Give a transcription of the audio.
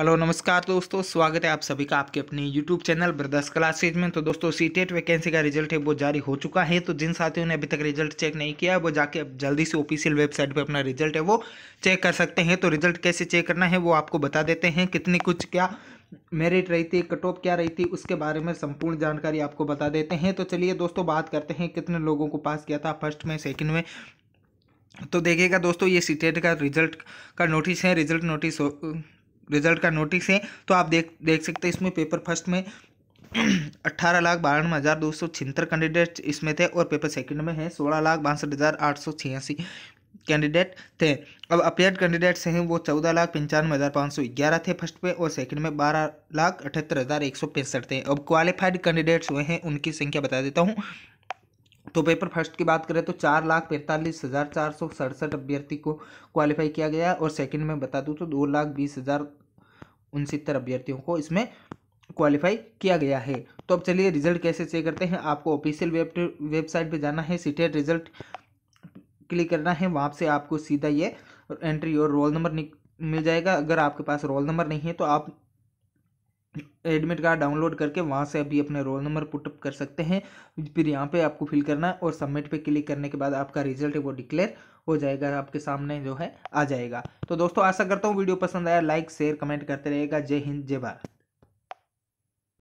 hello नमस्कार दोस्तों स्वागत है आप सभी का आपके अपने यूट्यूब चैनल ब्रदर्स क्लासेज में तो दोस्तों सी टेट वैकेंसी का रिजल्ट है वो जारी हो चुका है तो जिन साथियों ने अभी तक रिजल्ट चेक नहीं किया है वो जाके अब जल्दी से ऑफिशियल वेबसाइट पे अपना रिजल्ट है वो चेक कर सकते हैं तो रिजल्ट कैसे चेक करना है वो आपको बता देते हैं कितनी कुछ क्या मेरिट रही थी कट ऑफ क्या रही थी उसके बारे में संपूर्ण जानकारी आपको बता देते हैं तो चलिए दोस्तों बात करते हैं कितने लोगों को पास किया था फर्स्ट में सेकेंड में तो देखिएगा दोस्तों ये सी टेट का रिजल्ट का नोटिस है रिजल्ट नोटिस रिजल्ट का नोटिस है तो आप देख देख सकते हैं इसमें पेपर फर्स्ट में अट्ठारह लाख बारानवे हज़ार दो सौ छिहत्तर कैंडिडेट इसमें थे और पेपर सेकंड में है सोलह लाख बासठ हज़ार आठ सौ छियासी कैंडिडेट थे अब अपेयर कैंडिडेट्स हैं वो चौदह लाख पंचानवे हज़ार पाँच सौ ग्यारह थे फर्स्ट पे और सेकंड में बारह लाख अठहत्तर हज़ार एक सौ पैंसठ थे अब क्वालिफाइड कैंडिडेट्स हुए हैं उनकी संख्या बता देता हूँ तो पेपर फर्स्ट की बात करें तो चार लाख पैंतालीस हज़ार चार सौ सड़सठ अभ्यर्थी को क्वालिफाई किया गया और सेकंड में बता दूं तो दो लाख बीस हज़ार उनसत्तर अभ्यर्थियों को इसमें क्वालिफाई किया गया है तो अब चलिए रिजल्ट कैसे चेक करते हैं आपको ऑफिशियल वेब वेबसाइट पे जाना है सीटेट रिजल्ट क्लिक करना है वहाँ से आपको सीधा ये एंट्री और रोल नंबर मिल जाएगा अगर आपके पास रोल नंबर नहीं है तो आप एडमिट कार्ड डाउनलोड करके वहाँ से अभी अपने रोल नंबर पुटअप कर सकते हैं फिर यहाँ पे आपको फिल करना है और सबमिट पे क्लिक करने के बाद आपका रिजल्ट है वो डिक्लेयर हो जाएगा आपके सामने जो है आ जाएगा तो दोस्तों आशा करता हूँ वीडियो पसंद आया लाइक शेयर कमेंट करते रहेगा जय हिंद जय भारत